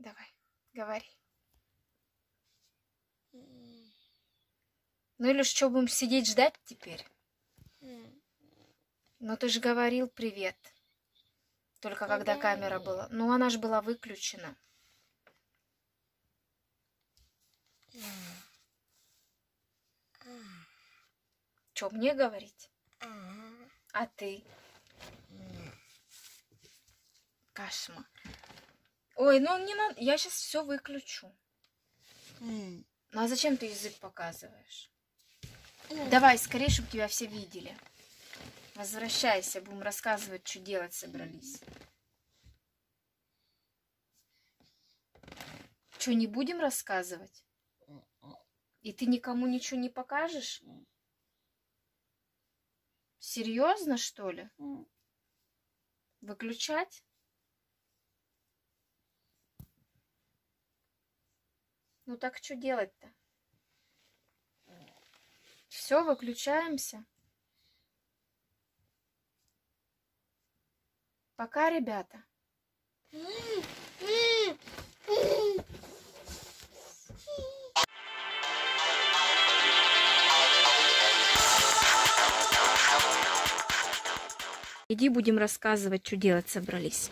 Давай, говори. Ну или что, будем сидеть ждать теперь? Mm. Но ну ты же говорил привет. Только когда камера была. Ну она же была выключена. Что мне говорить? А ты? Кошмар. Ой, ну не надо. Я сейчас все выключу. Mm. Ну а зачем ты язык показываешь? Mm. Давай, скорее, чтобы тебя все видели. Возвращайся, будем рассказывать, что делать собрались. Что, не будем рассказывать? И ты никому ничего не покажешь? Серьезно, что ли? Выключать? Ну так что делать-то? Все, выключаемся. Пока, ребята. Иди будем рассказывать, что делать собрались.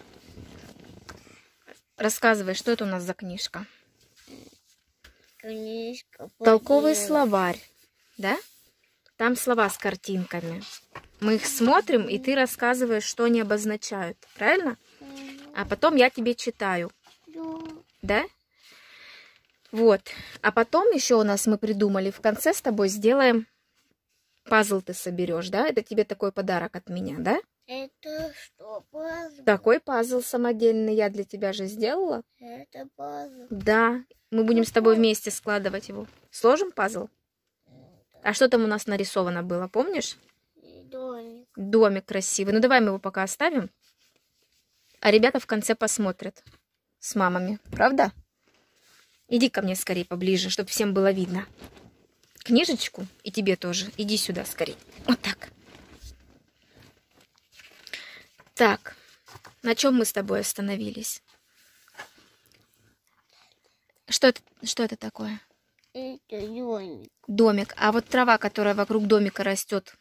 Рассказывай, что это у нас за книжка. Книжка, Толковый словарь, да? Там слова с картинками. Мы их смотрим, и ты рассказываешь, что они обозначают. Правильно? А потом я тебе читаю. Да? Вот. А потом еще у нас мы придумали, в конце с тобой сделаем пазл ты соберешь, да? Это тебе такой подарок от меня, да? Это что, пазл? Такой пазл самодельный я для тебя же сделала. Это пазл. Да, мы будем с тобой вместе складывать его. Сложим пазл? А что там у нас нарисовано было, помнишь? Домик. Домик красивый. Ну, давай мы его пока оставим. А ребята в конце посмотрят с мамами. Правда? Иди ко мне скорее поближе, чтобы всем было видно. Книжечку и тебе тоже. Иди сюда скорее. Вот так. Так, на чем мы с тобой остановились? Что это, что это такое? Это домик. Домик. А вот трава, которая вокруг домика растет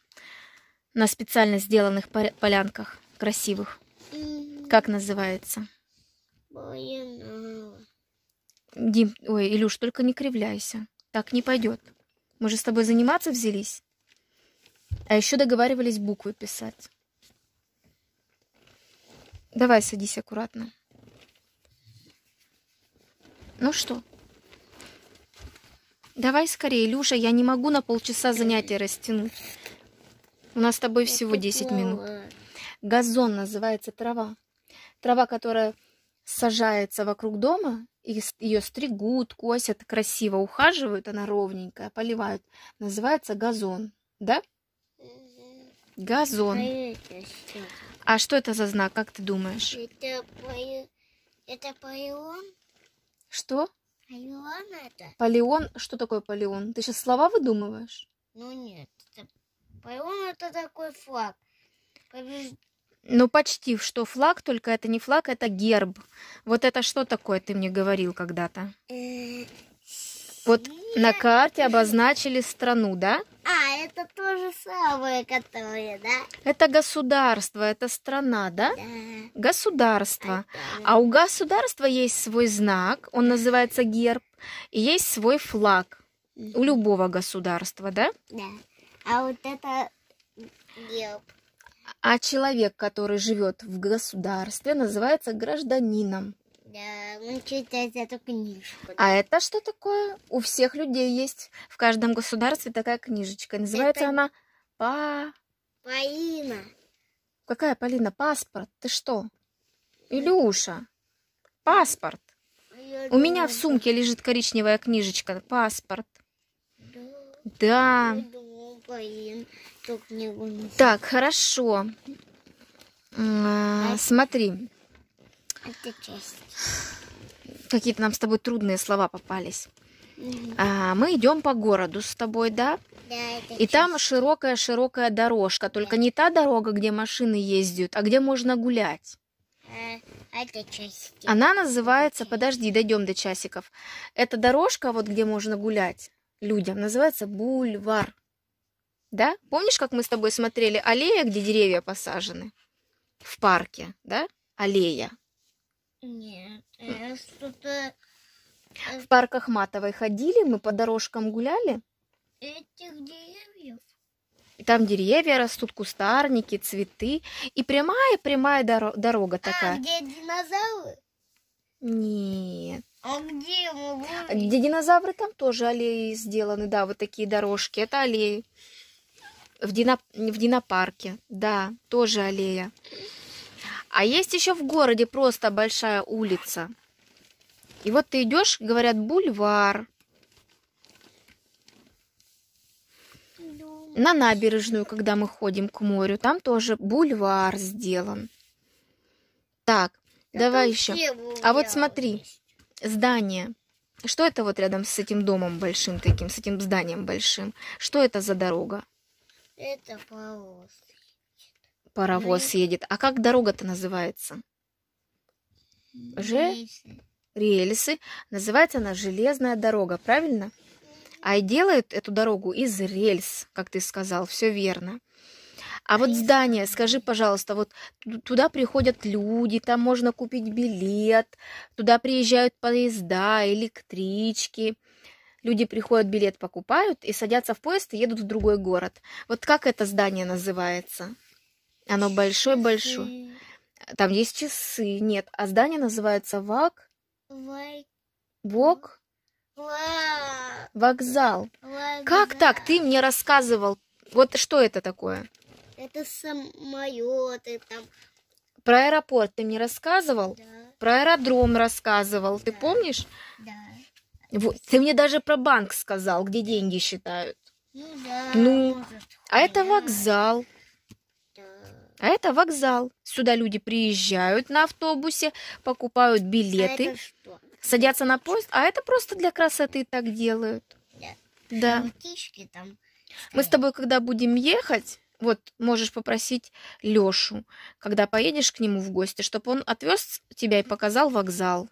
на специально сделанных полянках красивых, как называется? Баянова. Дим, ой, Илюш, только не кривляйся. Так не пойдет. Мы же с тобой заниматься взялись. А еще договаривались буквы писать. Давай садись аккуратно. Ну что? Давай скорее, Илюша, я не могу на полчаса занятия растянуть. У нас с тобой всего 10 минут. Газон называется трава. Трава, которая сажается вокруг дома, и ее стригут, косят, красиво ухаживают, она ровненькая, поливают. Называется газон, да? Газон. А а что это за знак, как ты думаешь? Это, поле... это полеон. Что? Полеон это. Полеон? Что такое полеон? Ты сейчас слова выдумываешь? Ну нет. Это... Полеон это такой флаг. Побеж... Ну почти, что флаг, только это не флаг, это герб. Вот это что такое, ты мне говорил когда-то? Э, вот нет. на карте обозначили страну, да? А, это то же самое, которое, да? Это государство, это страна, да? Да. Государство. А у государства есть свой знак, он называется герб, и есть свой флаг. У любого государства, да? Да. А вот это герб. А человек, который живет в государстве, называется гражданином. Да, он читает эту книжку. А это что такое? У всех людей есть в каждом государстве такая книжечка. Называется это... она Па... Полина. Какая Полина? Паспорт. Ты что? Илюша. Паспорт. Я У меня в сумке лежит коричневая книжечка. Паспорт. Да. да. Так, хорошо. А смотри. Это честь. Какие-то нам с тобой трудные слова попались. А, мы идем по городу с тобой, да? Да, это И честь. там широкая-широкая дорожка. Только да. не та дорога, где машины ездят, а где можно гулять. А, это часть. Она называется, подожди, дойдем до часиков. Эта дорожка, вот где можно гулять людям, называется бульвар. Да? Помнишь, как мы с тобой смотрели аллея, где деревья посажены? В парке, да? Аллея. Нет, я что-то... Э, в парках Матовой ходили, мы по дорожкам гуляли. Этих деревьев. там деревья растут, кустарники, цветы. И прямая-прямая доро- дорога а такая. А где динозавры? Нет. А где мы были? А где динозавры, там тоже аллеи сделаны, да, вот такие дорожки. Это аллеи. В, дино... в динопарке, да, тоже аллея. А есть еще в городе просто большая улица. И вот ты идешь, говорят, бульвар. На набережную, когда мы ходим к морю, там тоже бульвар сделан. Так, Я давай еще. А вот смотри, здание. Что это вот рядом с этим домом большим таким, с этим зданием большим? Что это за дорога? Это полоса. Паровоз едет. А как дорога-то называется? Ж? Рельсы. Рельсы. Называется она железная дорога, правильно? А и делают эту дорогу из рельс, как ты сказал, все верно. А вот здание, скажи, пожалуйста, вот туда приходят люди, там можно купить билет, туда приезжают поезда, электрички. Люди приходят, билет покупают и садятся в поезд и едут в другой город. Вот как это здание называется? Оно большое-большое. Там есть часы. Нет, а здание называется ВАК. ВОК. Вокзал. Как так? Ты мне рассказывал. Вот что это такое? Это самолеты там. Про аэропорт ты мне рассказывал? Да. Про аэродром рассказывал. Да. Ты помнишь? Да. Вот. Ты мне даже про банк сказал, где деньги считают. Ну да. Ну, может, а это вокзал. А это вокзал. Сюда люди приезжают на автобусе, покупают билеты. А это что? Садятся на поезд. А это просто для красоты так делают. Да. да. Там Мы с тобой, когда будем ехать, вот можешь попросить Лешу, когда поедешь к нему в гости, чтобы он отвез тебя и показал вокзал.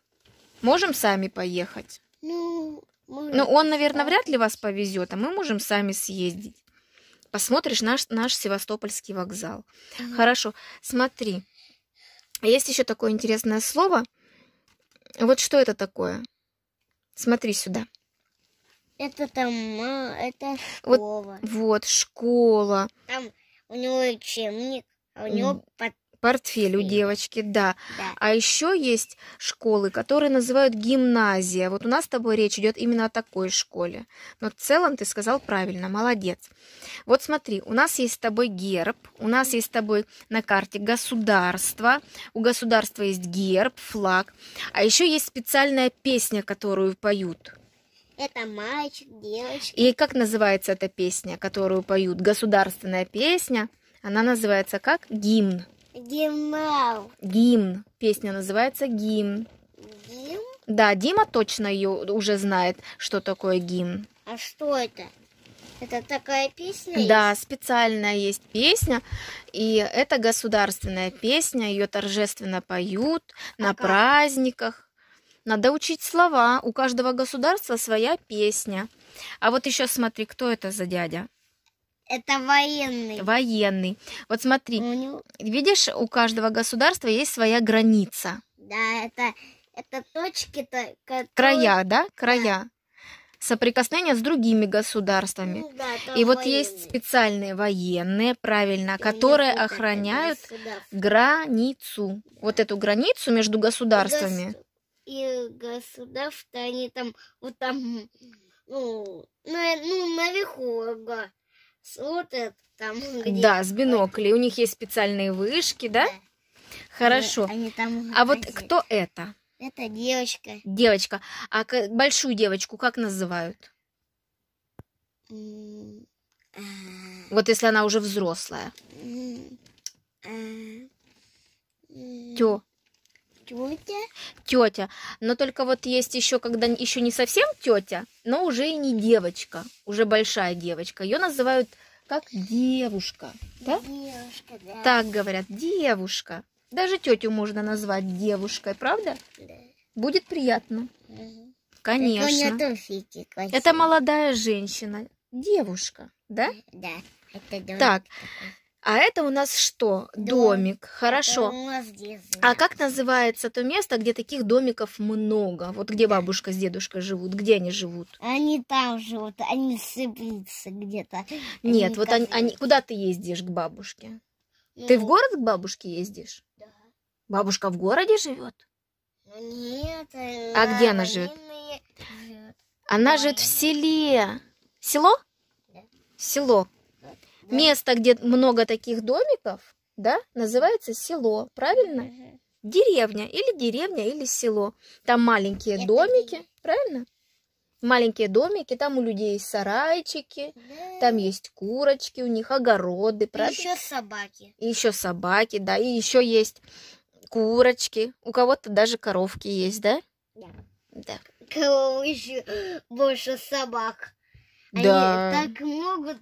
Можем сами поехать. Ну, Но он, наверное, вряд ли вас повезет, а мы можем сами съездить. Посмотришь наш, наш Севастопольский вокзал. Mm-hmm. Хорошо, смотри. Есть еще такое интересное слово. Вот что это такое? Смотри сюда. Это там, а, это школа. Вот, вот школа. Там у него учебник, а у него mm. под Портфель у девочки, да. да. А еще есть школы, которые называют гимназия. Вот у нас с тобой речь идет именно о такой школе. Но в целом ты сказал правильно, молодец. Вот смотри, у нас есть с тобой герб, у нас есть с тобой на карте государство, у государства есть герб, флаг, а еще есть специальная песня, которую поют. Это мальчик, девочка. И как называется эта песня, которую поют? Государственная песня. Она называется как гимн. Гимн. Гимн. Песня называется гимн. Гимн? Да, Дима точно ее уже знает, что такое гимн. А что это? Это такая песня? Да, есть? специальная есть песня, и это государственная песня, ее торжественно поют а на как? праздниках. Надо учить слова, у каждого государства своя песня. А вот еще смотри, кто это за дядя? Это военный. Военный. Вот смотри, ну, у видишь, у каждого государства есть своя граница. Да, это, это точки, -то, которые... края, да, края. Да. Соприкосновение с другими государствами. Ну, да, И вот есть специальные военные, правильно, И которые охраняют границу. Да. Вот эту границу между государствами. И государства, они там, вот там, ну, на, ну, наверху, да смотрят э, там, где... Да, с биноклей. У них есть специальные вышки, да? да. Хорошо. Э, они там а вот кто это? Это девочка. Девочка. А большую девочку как называют? А. Вот если она уже взрослая. А. Тё. Тетя. Тетя. Но только вот есть еще, когда еще не совсем тетя, но уже и не девочка, уже большая девочка. Ее называют как девушка, да? Девушка, да. Так говорят, девушка. Даже тетю можно назвать девушкой, правда? Да. Будет приятно. Угу. Конечно. Туфики, Это молодая женщина, девушка, да? Да. Это так. Такой. А это у нас что? Домик. Домик. Хорошо. а как называется то место, где таких домиков много? Вот где бабушка с дедушкой живут? Где они живут? Они там живут, они сыплются где-то. Нет, они вот они, они. Куда ты ездишь к бабушке? Ну... Ты в город к бабушке ездишь? Да. Бабушка в городе живет? Ну, нет. Она... Э, а где она живет? Она живет в селе. Село? Да. Село. Место, где много таких домиков, да, называется село, правильно? Деревня или деревня или село. Там маленькие Это домики, деревня. правильно? Маленькие домики, там у людей есть сарайчики, да. там есть курочки, у них огороды, правильно? И еще собаки. И еще собаки, да, и еще есть курочки. У кого-то даже коровки есть, да? Да. Да. У кого еще больше собак. Да. Они так могут.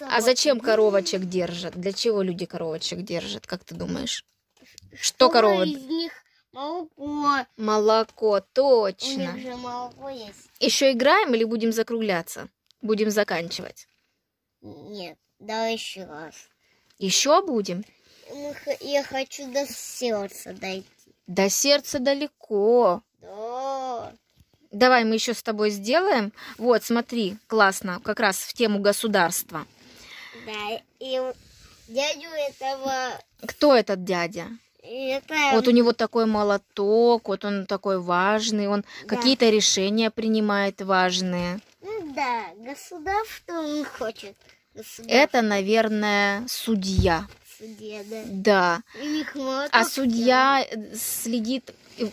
А зачем коровочек держат? Для чего люди коровочек держат, как ты думаешь? Что, корова? из них молоко. Молоко, точно. У них же молоко есть. Еще играем или будем закругляться? Будем заканчивать? Нет, давай еще раз. Еще будем? Я хочу до сердца дойти. До сердца далеко давай мы еще с тобой сделаем. Вот, смотри, классно, как раз в тему государства. Да, и дядю этого... Кто этот дядя? Это... Вот у него такой молоток, вот он такой важный, он да. какие-то решения принимает важные. Ну да, государство он хочет. Государство. Это, наверное, судья. Судья, да. Да. А судья делает. Э, следит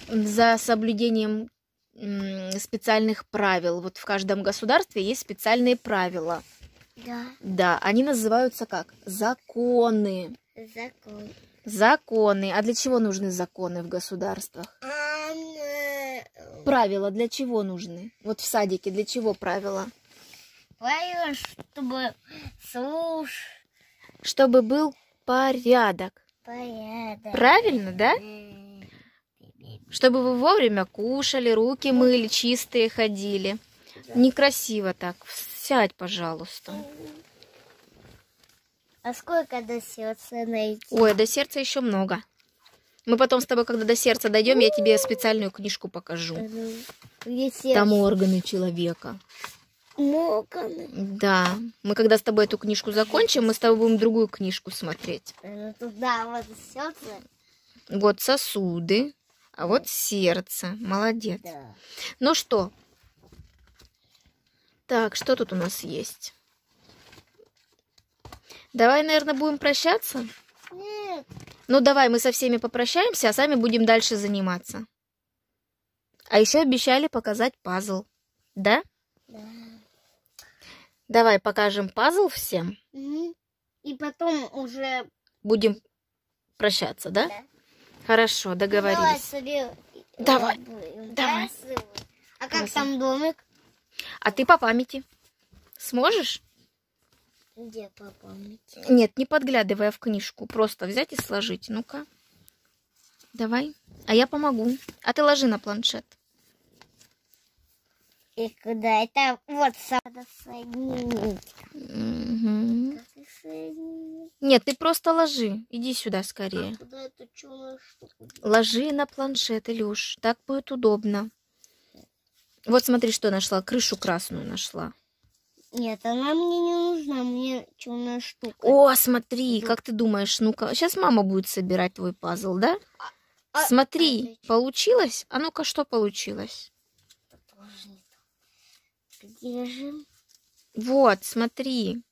за соблюдением специальных правил. Вот в каждом государстве есть специальные правила. Да. Да, они называются как? Законы. Закон. Законы. А для чего нужны законы в государствах? Um... Правила для чего нужны? Вот в садике для чего правила? Правила, чтобы слуш... Чтобы был порядок. Порядок. Правильно, да? чтобы вы вовремя кушали, руки мыли, чистые ходили. Некрасиво так. Сядь, пожалуйста. А сколько до сердца найти? Ой, до сердца еще много. Мы потом с тобой, когда до сердца дойдем, я тебе специальную книжку покажу. Э, Там органы человека. Органы. Да. Мы когда с тобой эту книжку закончим, мы с тобой будем другую книжку смотреть. Э, ну туда вот сердце. Вот сосуды. А вот сердце. Молодец. Да. Ну что? Так, что тут у нас есть? Давай, наверное, будем прощаться? Нет. Ну давай, мы со всеми попрощаемся, а сами будем дальше заниматься. А еще обещали показать пазл. Да? Да. Давай покажем пазл всем. Угу. И потом уже... Будем прощаться, да? Да. Хорошо, договорились. Давай, э, давай. Э, а как там домик? А ты по памяти. Сможешь? Где по памяти? Нет, не подглядывая в книжку. Просто взять и сложить. Ну-ка. Давай. А я помогу. А ты ложи на планшет. И куда это? Вот, надо соединить. Угу. Нет, ты просто ложи. Иди сюда скорее. А ложи на планшет, Илюш. Так будет удобно. Вот смотри, что нашла. Крышу красную нашла. Нет, она мне не нужна, мне чумная штука. О, смотри, как ты думаешь, ну-ка, сейчас мама будет собирать твой пазл, да? А, а, смотри, получилось? А ну-ка, что получилось? Где же? Вот, смотри.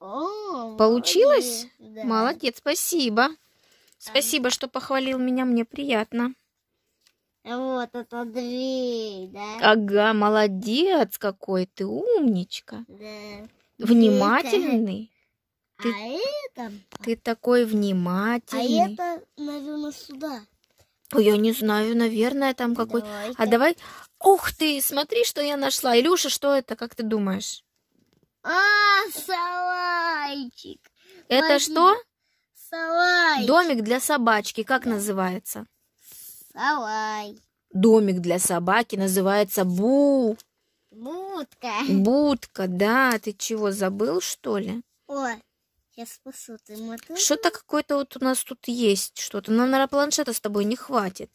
Получилось? Молодец, да. молодец, спасибо. Спасибо, что похвалил меня, мне приятно. Вот это дверь, да? Ага, молодец какой ты, умничка. Да. Внимательный. Ты, а это... Ты такой внимательный. А это, наверное, сюда. Ой, я не знаю, наверное, там какой... А Давайте. А давай... Ух ты, смотри, что я нашла. Илюша, что это, как ты думаешь? А, салайчик. Это Возьми. что? Салай. Домик для собачки. Как да. называется? Салай. Домик для собаки называется Бу. Будка. Будка, да. Ты чего, забыл, что ли? О, я спасу ты мотор. Что-то какое-то вот у нас тут есть что-то. Нам, наверное, планшета с тобой не хватит.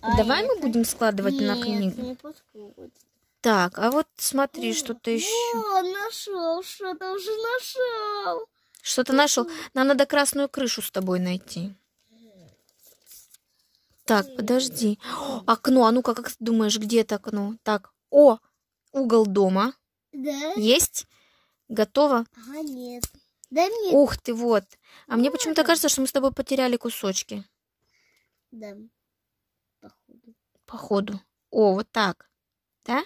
А Давай это... мы будем складывать Нет, на книгу. Не подходит. Так, а вот смотри, что-то еще. О, нашел, что-то уже нашел. Что-то нашел. Нам надо красную крышу с тобой найти. Так, подожди. О, окно. А ну-ка, как ты думаешь, где это окно? Так, о, угол дома. Да. Есть? Готово? Ага, нет. Дай мне. Ух ты, вот. А да. мне почему-то кажется, что мы с тобой потеряли кусочки. Да. Походу. Походу. О, вот так. Да?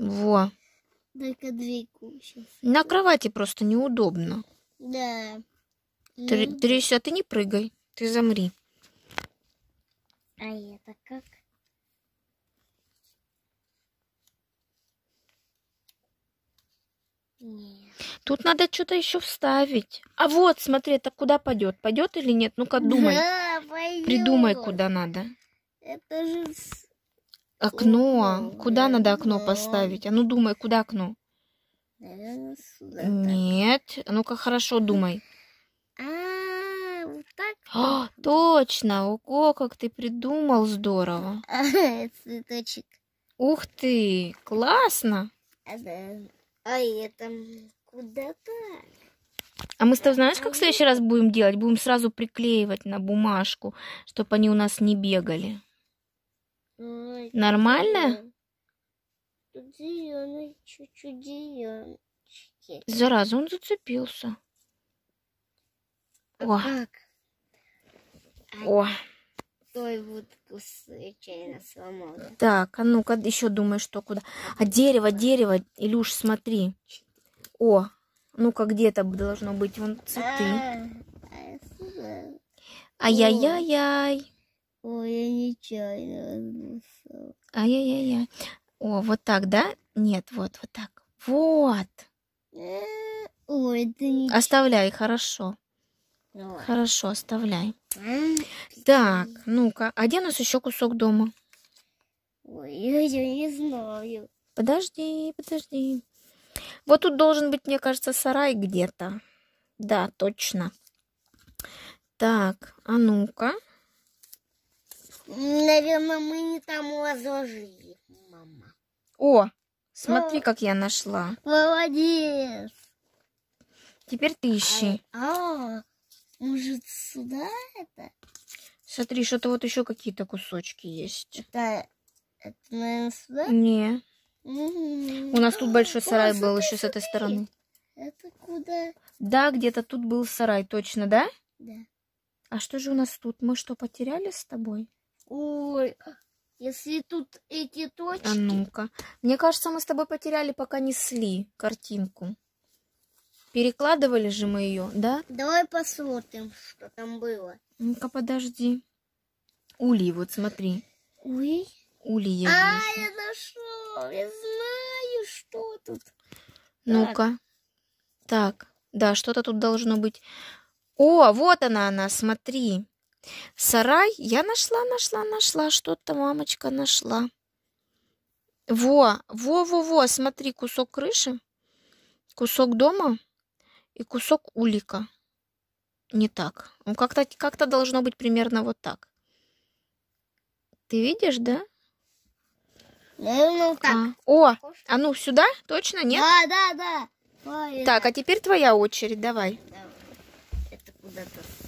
Во. Только двойку сейчас. На кровати просто неудобно. Да. Ну Трися, ты не прыгай, ты замри. А это как? Нет. Тут надо что-то еще вставить. А вот, смотри, это куда пойдет? Пойдет или нет? Ну-ка, думай. Да, пойдет. Придумай, куда надо. Это же Окно. Куда надо окно поставить? А ну думай, куда окно? Нет. ну-ка хорошо думай. А, вот так? О, а, точно. Ого, как ты придумал здорово. А, цветочек. Ух ты, классно. А, Ой, это куда так? А мы с тобой знаешь, как в следующий раз будем делать? Будем сразу приклеивать на бумажку, чтобы они у нас не бегали. Нормально? Тут зеленый, Зараза, он зацепился. А О. Как? А О. Той вот случайно сломал. Так, а ну-ка еще думаешь, что куда. А дерево, дерево, Илюш, смотри. О, ну-ка где-то должно быть вон цветы. А, Ай-яй-яй-яй. Ой, я нечаянно разбросала. Ай-яй-яй-яй. О, вот так, да? Нет, вот, вот так. Вот. Э, ой, это ничего. Оставляй, хорошо. Давай. Хорошо, оставляй. Так, ну-ка, а у нас еще кусок дома? Ой, я, я не знаю. Подожди, подожди. Вот тут должен быть, мне кажется, сарай где-то. Да, точно. Так, а ну-ка. Наверное, мы не там уложили, мама. О, смотри, О, как я нашла. Молодец. Теперь ты ищи. А, а может, сюда это? Смотри, что-то вот еще какие-то кусочки есть. Это, это наверное, сюда? Не. У нас тут большой а, сарай О, был смотри, еще с этой стороны. Это куда? Да, где-то тут был сарай, точно, да? Да. А что же у нас тут? Мы что, потеряли с тобой? Ой, если тут эти точки... А ну-ка. Мне кажется, мы с тобой потеряли, пока несли картинку. Перекладывали же мы ее, да? Давай посмотрим, что там было. Ну-ка, подожди. Улей, вот смотри. Улей? Улей. Я а, вижу. я нашел. Я знаю, что тут. Ну-ка. Так. так, да, что-то тут должно быть. О, вот она, она, смотри. Сарай я нашла, нашла, нашла. Что-то мамочка нашла. Во, во, во, во, смотри, кусок крыши, кусок дома и кусок улика. Не так. Ну, как-то как, -то, должно быть примерно вот так. Ты видишь, да? Ну, ну а. так. А, о, а ну сюда? Точно, нет? Да, да, да. Ой, так, да. а теперь твоя очередь, давай. давай. Это куда-то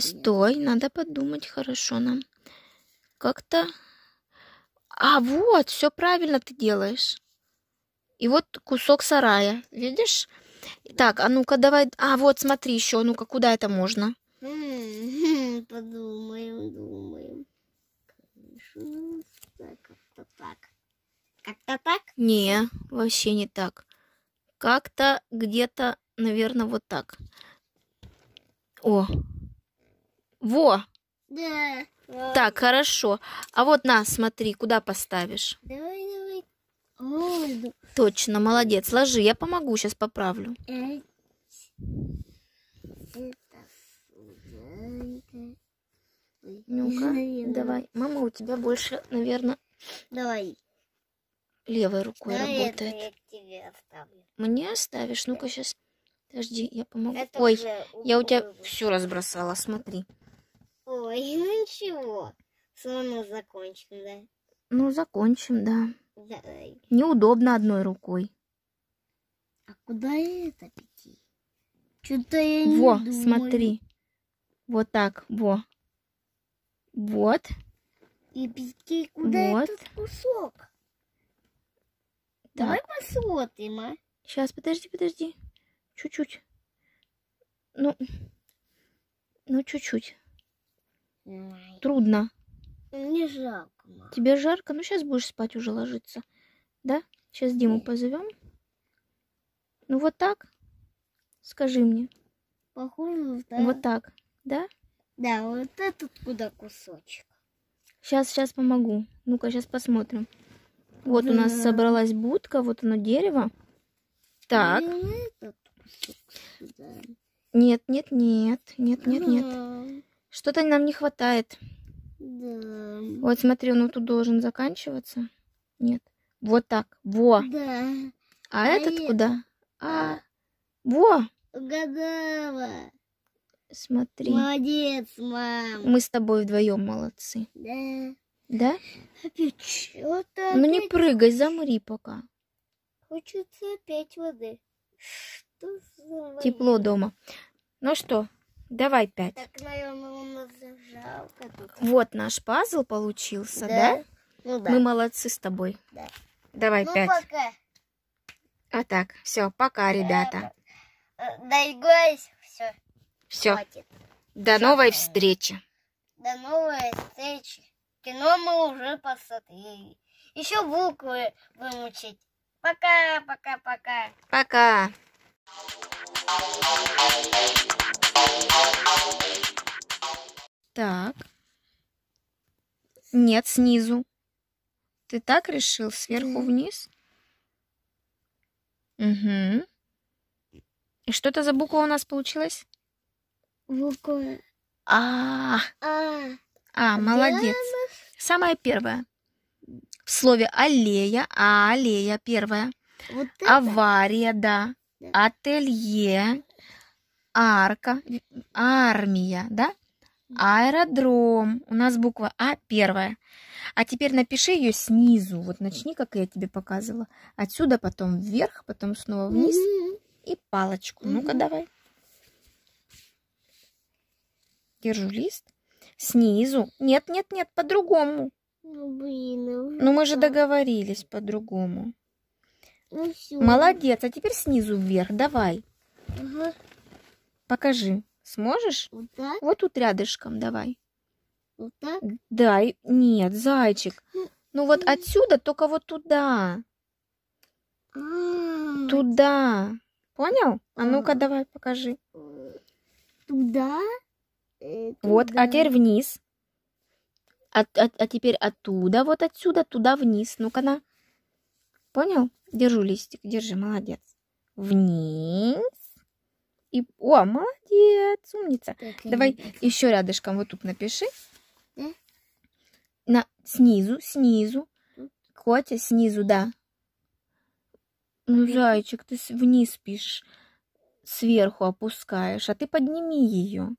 Стой, надо подумать хорошо нам. Как-то... А вот, все правильно ты делаешь. И вот кусок сарая, видишь? Так, а ну-ка давай... А вот, смотри еще, а ну-ка, куда это можно? М-м-м, подумаем, думаем. Как-то так. Как-то так? Не, вообще не так. Как-то где-то, наверное, вот так. О, во! Да. Так, хорошо. А вот на, смотри, куда поставишь? Давай, давай. О, Точно, молодец. Ложи, я помогу, сейчас поправлю. Это... Ну-ка, давай. Мама, у тебя больше, наверное... Давай. Левой рукой наверное, работает. оставлю. Мне оставишь? Ну-ка, сейчас... Подожди, я помогу. Это Ой, я у тебя все разбросала, смотри. Ой, ну ничего. Все закончим, да? Ну, закончим, да. Давай. Неудобно одной рукой. А куда это идти? Что-то я не Во, думаю. смотри. Вот так, во. Вот. И пить куда вот. этот кусок? Так. Давай посмотрим, а? Сейчас, подожди, подожди. Чуть-чуть. Ну, ну, чуть-чуть. Трудно. Мне жарко. Мам. Тебе жарко? Ну, сейчас будешь спать уже ложиться. Да? Сейчас Диму позовем. Ну, вот так? Скажи мне. Похоже, да. Вот так, да? Да, вот этот куда кусочек. Сейчас, сейчас помогу. Ну-ка, сейчас посмотрим. Вот да. у нас собралась будка, вот оно дерево. Так. Нет, нет, нет, нет, нет, нет. Что-то нам не хватает. Да. Вот смотри, ну тут должен заканчиваться. Нет. Вот так. Во. Да. А, а этот я... куда? А. Во. Угадала. Смотри. Молодец, мам. Мы с тобой вдвоем молодцы. Да. Да? А Опять что-то. Ну опять... не прыгай, замри пока. Хочется опять воды. Что за... Тепло дома. Ну что, Давай пять. Так, наверное, у нас жалко. Тут. Вот наш пазл получился, да? да? Ну, да. Мы молодцы с тобой. Да. Давай ну, пять. Пока. А так, все, пока, э, ребята. Э, доигрались, все. Все. До все. новой встречи. До новой встречи. Кино мы уже посмотрели. Еще буквы вымучить. Пока, пока, пока. Пока. Так. Нет, снизу. Ты так решил? Сверху вниз? Угу. И что это за буква у нас получилась? Буква А. А, а молодец. Самая первая. В слове аллея, а аллея первая. Вот Авария, да. да. Ателье арка, армия, да? Аэродром. У нас буква А первая. А теперь напиши ее снизу. Вот начни, как я тебе показывала. Отсюда, потом вверх, потом снова вниз. Mm-hmm. И палочку. Mm-hmm. Ну-ка, давай. Держу лист. Снизу. Нет, нет, нет, по-другому. Ну, блин. Ну, ну мы же договорились по-другому. Ну, Молодец. А теперь снизу вверх. Давай. Угу. Покажи. Сможешь? Вот так? Вот тут рядышком давай. Вот так? Да, нет, зайчик. Ну, ну вот ну. отсюда, только вот туда. А. Туда. Понял? А ну-ка давай покажи. Туда? туда? Э, вот, а теперь вниз. А, а, а теперь оттуда, вот отсюда, туда вниз. Ну-ка на. Понял? Держу листик, держи, молодец. Вниз. И... О, молодец, умница. Так, Давай еще рядышком вот тут напиши. Да? На... Снизу, снизу. Котя, снизу, да. Ну, зайчик, ты вниз пишешь, сверху опускаешь, а ты подними ее.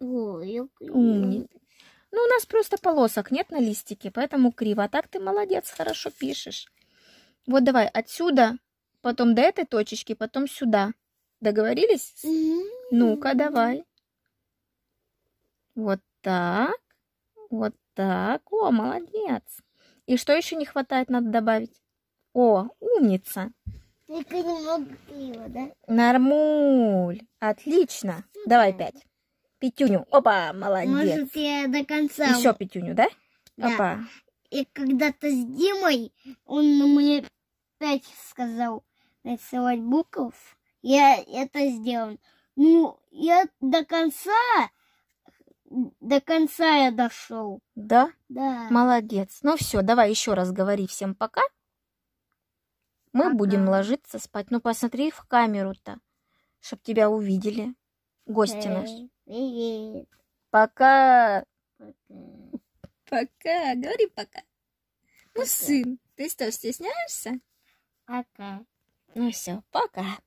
Умница. Ну, у нас просто полосок нет на листике, поэтому криво. А так ты молодец, хорошо пишешь. Вот давай отсюда потом до этой точечки, потом сюда. Договорились? Ну-ка, давай. Вот так, вот так. О, молодец. И что еще не хватает, надо добавить? О, умница. Только немного пива, да? Нормуль. Отлично. Ну, Давай пять. Пятюню. Опа, молодец. Может, я до конца... Еще пятюню, да? да. Опа. И когда-то с Димой он мне пять сказал нарисовать букв, я это сделал. Ну, я до конца, до конца я дошел. Да? Да. Молодец. Ну все, давай еще раз говори всем пока. Мы пока. будем ложиться спать. Ну посмотри в камеру-то, чтобы тебя увидели. Гости наш. Привет. Пока. Пока. Пока. Говори пока. Ну, пока. Ну, сын, ты что, стесняешься? Пока. Ну все, пока.